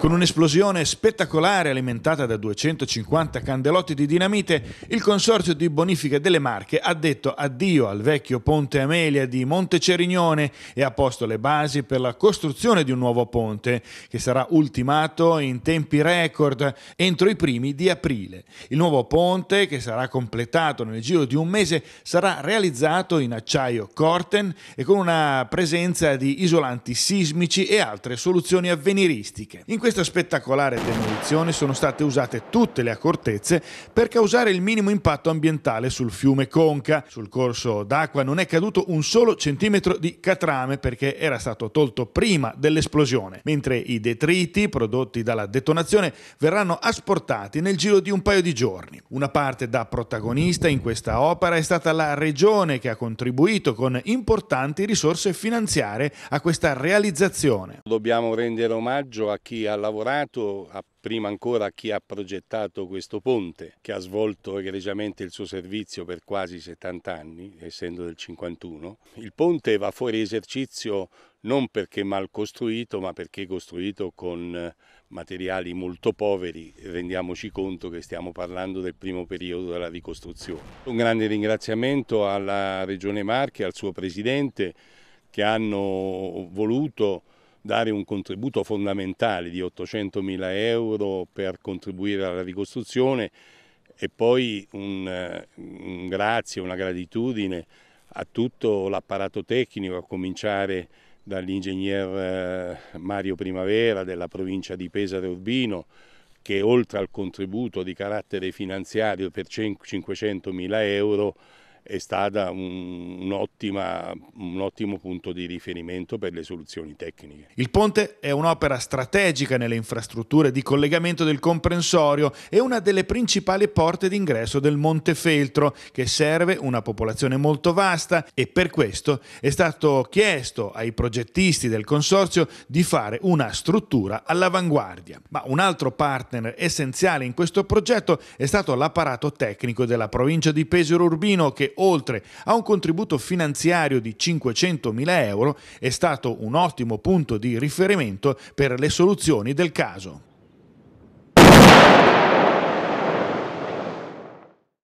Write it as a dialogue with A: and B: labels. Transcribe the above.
A: Con un'esplosione spettacolare alimentata da 250 candelotti di dinamite, il Consorzio di Bonifica delle Marche ha detto addio al vecchio ponte Amelia di Monte Cerignone e ha posto le basi per la costruzione di un nuovo ponte che sarà ultimato in tempi record entro i primi di aprile. Il nuovo ponte, che sarà completato nel giro di un mese, sarà realizzato in acciaio Corten e con una presenza di isolanti sismici e altre soluzioni avveniristiche. In questa spettacolare demolizione sono state usate tutte le accortezze per causare il minimo impatto ambientale sul fiume Conca. Sul corso d'acqua non è caduto un solo centimetro di catrame perché era stato tolto prima dell'esplosione, mentre i detriti prodotti dalla detonazione verranno asportati nel giro di un paio di giorni. Una parte da protagonista in questa opera è stata la regione che ha contribuito con importanti risorse finanziarie a questa realizzazione.
B: Dobbiamo rendere omaggio a chi ha lavorato, a prima ancora a chi ha progettato questo ponte, che ha svolto egregiamente il suo servizio per quasi 70 anni, essendo del 51. Il ponte va fuori esercizio non perché mal costruito, ma perché costruito con eh, materiali molto poveri, rendiamoci conto che stiamo parlando del primo periodo della ricostruzione. Un grande ringraziamento alla Regione Marche, al suo Presidente, che hanno voluto dare un contributo fondamentale di 800 mila euro per contribuire alla ricostruzione e poi un, eh, un grazie, una gratitudine a tutto l'apparato tecnico, a cominciare dall'ingegner eh, Mario Primavera della provincia di Pesaro Urbino, che oltre al contributo di carattere finanziario per 500 mila euro è stata un, un ottimo punto di riferimento
A: per le soluzioni tecniche. Il ponte è un'opera strategica nelle infrastrutture di collegamento del comprensorio e una delle principali porte d'ingresso del Monte Feltro, che serve una popolazione molto vasta e per questo è stato chiesto ai progettisti del consorzio di fare una struttura all'avanguardia. Ma un altro partner essenziale in questo progetto è stato l'apparato tecnico della provincia di Pesaro Urbino che oltre a un contributo finanziario di 500.000 euro è stato un ottimo punto di riferimento per le soluzioni del caso.